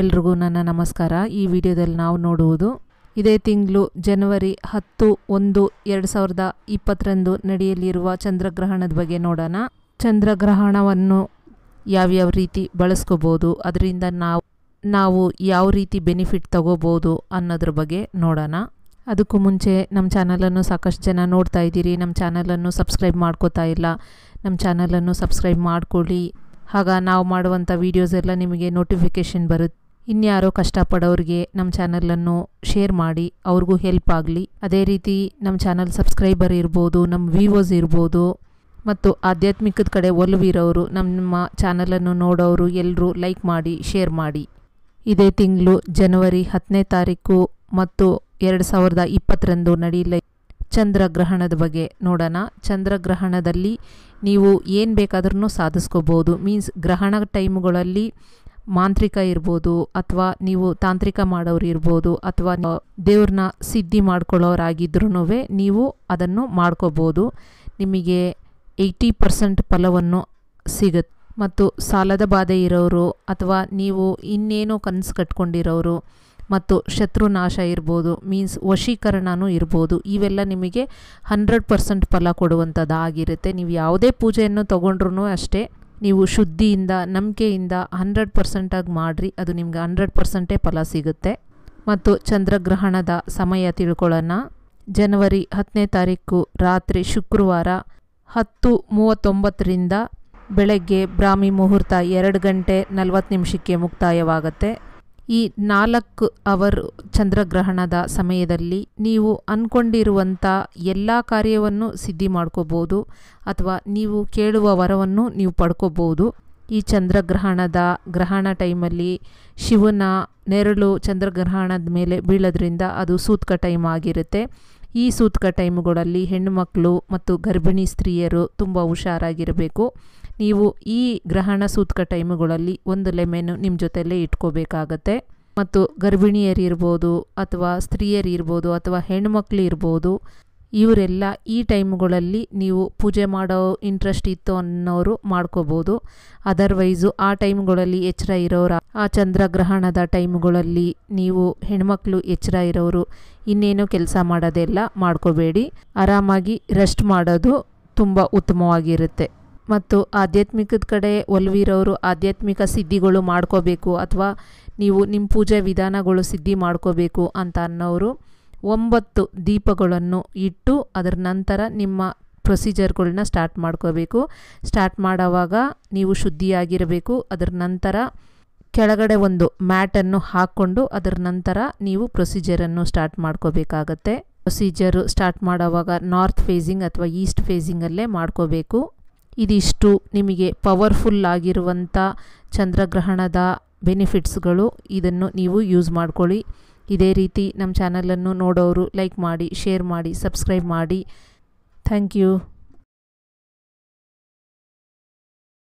ಎಲ್ರಿಗೂ ನನ್ನ ನಮಸ್ಕಾರ ಈ ವಿಡಿಯೋದಲ್ಲಿ ನಾವು ನೋಡುವುದು ಇದೇ ತಿಂಗಳು ಜನವರಿ ಹತ್ತು ಒಂದು ಎರಡು ಸಾವಿರದ ಇಪ್ಪತ್ತರಂದು ನಡೆಯಲಿರುವ ಚಂದ್ರಗ್ರಹಣದ ಬಗ್ಗೆ ನೋಡೋಣ ಚಂದ್ರಗ್ರಹಣವನ್ನು ಯಾವ್ಯಾವ ರೀತಿ ಬಳಸ್ಕೋಬೋದು ಅದರಿಂದ ನಾವು ನಾವು ಯಾವ ರೀತಿ ಬೆನಿಫಿಟ್ ತಗೋಬೋದು ಅನ್ನೋದ್ರ ಬಗ್ಗೆ ನೋಡೋಣ ಅದಕ್ಕೂ ಮುಂಚೆ ನಮ್ಮ ಚಾನಲನ್ನು ಸಾಕಷ್ಟು ಜನ ನೋಡ್ತಾ ಇದ್ದೀರಿ ನಮ್ಮ ಚಾನಲನ್ನು ಸಬ್ಸ್ಕ್ರೈಬ್ ಮಾಡ್ಕೋತಾ ಇಲ್ಲ ನಮ್ಮ ಚಾನಲನ್ನು ಸಬ್ಸ್ಕ್ರೈಬ್ ಮಾಡಿಕೊಳ್ಳಿ ಆಗ ನಾವು ಮಾಡುವಂಥ ವೀಡಿಯೋಸ್ ಎಲ್ಲ ನಿಮಗೆ ನೋಟಿಫಿಕೇಷನ್ ಬರುತ್ತೆ ಇನ್ಯಾರೋ ಕಷ್ಟಪಡೋರಿಗೆ ನಮ್ಮ ಚಾನಲನ್ನು ಶೇರ್ ಮಾಡಿ ಅವ್ರಿಗೂ ಹೆಲ್ಪ್ ಆಗಲಿ ಅದೇ ರೀತಿ ನಮ್ಮ ಚಾನಲ್ ಸಬ್ಸ್ಕ್ರೈಬರ್ ಇರ್ಬೋದು ನಮ್ಮ ವಿವೋಸ್ ಇರ್ಬೋದು ಮತ್ತು ಆಧ್ಯಾತ್ಮಿಕದ ಕಡೆ ಒಲವಿರೋರು ನಮ್ಮ ಚಾನಲನ್ನು ನೋಡೋರು ಎಲ್ಲರೂ ಲೈಕ್ ಮಾಡಿ ಶೇರ್ ಮಾಡಿ ಇದೇ ತಿಂಗಳು ಜನವರಿ ಹತ್ತನೇ ತಾರೀಕು ಮತ್ತು ಎರಡು ಸಾವಿರದ ಇಪ್ಪತ್ತರಂದು ನಡೆಯಲ ಚಂದ್ರಗ್ರಹಣದ ಬಗ್ಗೆ ನೋಡೋಣ ಚಂದ್ರಗ್ರಹಣದಲ್ಲಿ ನೀವು ಏನು ಬೇಕಾದ್ರೂ ಸಾಧಿಸ್ಕೋಬೋದು ಮೀನ್ಸ್ ಗ್ರಹಣ ಟೈಮ್ಗಳಲ್ಲಿ ಮಾಂತ್ರಿಕ ಇರ್ಬೋದು ಅಥವಾ ನೀವು ತಾಂತ್ರಿಕ ಮಾಡೋರು ಇರ್ಬೋದು ಅಥವಾ ದೇವ್ರನ್ನ ಸಿದ್ಧಿ ಮಾಡ್ಕೊಳ್ಳೋರಾಗಿದ್ರೂ ನೀವು ಅದನ್ನು ಮಾಡ್ಕೋಬೋದು ನಿಮಗೆ ಏಯ್ಟಿ ಪರ್ಸೆಂಟ್ ಫಲವನ್ನು ಸಿಗುತ್ತೆ ಮತ್ತು ಸಾಲದ ಬಾಧೆ ಇರೋರು ಅಥವಾ ನೀವು ಇನ್ನೇನೋ ಕನಸು ಕಟ್ಕೊಂಡಿರೋರು ಮತ್ತು ಶತ್ರುನಾಶ ಇರ್ಬೋದು ಮೀನ್ಸ್ ವಶೀಕರಣನೂ ಇರ್ಬೋದು ಇವೆಲ್ಲ ನಿಮಗೆ ಹಂಡ್ರೆಡ್ ಪರ್ಸೆಂಟ್ ಫಲ ಕೊಡುವಂಥದ್ದು ಆಗಿರುತ್ತೆ ನೀವು ಯಾವುದೇ ಪೂಜೆಯನ್ನು ತಗೊಂಡ್ರೂ ಅಷ್ಟೇ ನೀವು ಶುದ್ಧಿಯಿಂದ ನಂಬಿಕೆಯಿಂದ ಹಂಡ್ರೆಡ್ ಪರ್ಸೆಂಟಾಗಿ ಮಾಡಿರಿ ಅದು ನಿಮ್ಗೆ ಹಂಡ್ರೆಡ್ ಪರ್ಸೆಂಟೇ ಫಲ ಸಿಗುತ್ತೆ ಮತ್ತು ಚಂದ್ರಗ್ರಹಣದ ಸಮಯ ತಿಳ್ಕೊಳ್ಳೋಣ ಜನವರಿ ಹತ್ತನೇ ತಾರೀಕು ರಾತ್ರಿ ಶುಕ್ರವಾರ ಹತ್ತು ಮೂವತ್ತೊಂಬತ್ತರಿಂದ ಬೆಳಗ್ಗೆ ಬ್ರಾಹ್ಮಿ ಮುಹೂರ್ತ ಎರಡು ಗಂಟೆ ನಲವತ್ತು ನಿಮಿಷಕ್ಕೆ ಮುಕ್ತಾಯವಾಗುತ್ತೆ ಈ ನಾಲ್ಕು ಅವರ್ ಚಂದ್ರಗ್ರಹಣದ ಸಮಯದಲ್ಲಿ ನೀವು ಅಂದ್ಕೊಂಡಿರುವಂಥ ಎಲ್ಲ ಕಾರ್ಯವನ್ನು ಸಿದ್ಧಿ ಮಾಡ್ಕೋಬೋದು ಅಥವಾ ನೀವು ಕೇಳುವ ವರವನ್ನು ನೀವು ಪಡ್ಕೋಬೋದು ಈ ಚಂದ್ರಗ್ರಹಣದ ಗ್ರಹಣ ಟೈಮಲ್ಲಿ ಶಿವನ ನೆರಳು ಚಂದ್ರಗ್ರಹಣದ ಮೇಲೆ ಬೀಳೋದ್ರಿಂದ ಅದು ಸೂತ್ಕ ಟೈಮ್ ಆಗಿರುತ್ತೆ ಈ ಸೂತ್ಕ ಟೈಮ್ಗಳಲ್ಲಿ ಹೆಣ್ಣುಮಕ್ಕಳು ಮತ್ತು ಗರ್ಭಿಣಿ ಸ್ತ್ರೀಯರು ತುಂಬ ಹುಷಾರಾಗಿರಬೇಕು ನೀವು ಈ ಗ್ರಹಣ ಸೂತ್ಕ ಟೈಮುಗಳಲ್ಲಿ ಒಂದು ಲೆಮೆನು ನಿಮ್ಮ ಜೊತೆಯಲ್ಲೇ ಇಟ್ಕೋಬೇಕಾಗತ್ತೆ ಮತ್ತು ಗರ್ಭಿಣಿಯರಿರ್ಬೋದು ಅಥವಾ ಸ್ತ್ರೀಯರಿರ್ಬೋದು ಅಥವಾ ಹೆಣ್ಮಕ್ಳು ಇರ್ಬೋದು ಇವರೆಲ್ಲ ಈ ಟೈಮುಗಳಲ್ಲಿ ನೀವು ಪೂಜೆ ಮಾಡೋ ಇಂಟ್ರೆಸ್ಟ್ ಇತ್ತು ಅನ್ನೋರು ಮಾಡ್ಕೋಬೋದು ಅದರ್ವೈಸು ಆ ಟೈಮ್ಗಳಲ್ಲಿ ಎಚ್ಚರ ಇರೋರ ಆ ಚಂದ್ರಗ್ರಹಣದ ಟೈಮ್ಗಳಲ್ಲಿ ನೀವು ಹೆಣ್ಮಕ್ಳು ಎಚ್ಚರ ಇರೋರು ಇನ್ನೇನು ಕೆಲಸ ಮಾಡೋದೆಲ್ಲ ಮಾಡ್ಕೋಬೇಡಿ ಆರಾಮಾಗಿ ರೆಸ್ಟ್ ಮಾಡೋದು ತುಂಬ ಉತ್ತಮವಾಗಿರುತ್ತೆ ಮತ್ತು ಆಧ್ಯಾತ್ಮಿಕದ ಕಡೆ ಒಲ್ವಿರೋರು ಆಧ್ಯಾತ್ಮಿಕ ಸಿದ್ಧಿಗಳು ಮಾಡ್ಕೋಬೇಕು ಅಥವಾ ನೀವು ನಿಮ್ಮ ಪೂಜೆ ವಿಧಾನಗಳು ಸಿದ್ಧಿ ಮಾಡ್ಕೋಬೇಕು ಅಂತ ಅನ್ನೋರು ಒಂಬತ್ತು ದೀಪಗಳನ್ನು ಇಟ್ಟು ಅದರ ನಂತರ ನಿಮ್ಮ ಪ್ರೊಸೀಜರ್ಗಳನ್ನ ಸ್ಟಾರ್ಟ್ ಮಾಡ್ಕೋಬೇಕು ಸ್ಟಾರ್ಟ್ ಮಾಡೋವಾಗ ನೀವು ಶುದ್ಧಿಯಾಗಿರಬೇಕು ಅದರ ನಂತರ ಕೆಳಗಡೆ ಒಂದು ಮ್ಯಾಟನ್ನು ಹಾಕ್ಕೊಂಡು ಅದರ ನಂತರ ನೀವು ಪ್ರೊಸೀಜರನ್ನು ಸ್ಟಾರ್ಟ್ ಮಾಡ್ಕೋಬೇಕಾಗತ್ತೆ ಪ್ರೊಸೀಜರು ಸ್ಟಾರ್ಟ್ ಮಾಡೋವಾಗ ನಾರ್ತ್ ಫೇಸಿಂಗ್ ಅಥವಾ ಈಸ್ಟ್ ಫೇಸಿಂಗಲ್ಲೇ ಮಾಡ್ಕೋಬೇಕು ಇದಿಷ್ಟು ನಿಮಗೆ ಪವರ್ಫುಲ್ ಆಗಿರುವಂಥ ಚಂದ್ರಗ್ರಹಣದ ಬೆನಿಫಿಟ್ಸ್ಗಳು ಇದನ್ನು ನೀವು ಯೂಸ್ ಮಾಡ್ಕೊಳ್ಳಿ ಇದೇ ರೀತಿ ನಮ್ಮ ಚಾನಲನ್ನು ನೋಡೋರು ಲೈಕ್ ಮಾಡಿ ಶೇರ್ ಮಾಡಿ ಸಬ್ಸ್ಕ್ರೈಬ್ ಮಾಡಿ ಥ್ಯಾಂಕ್ ಯು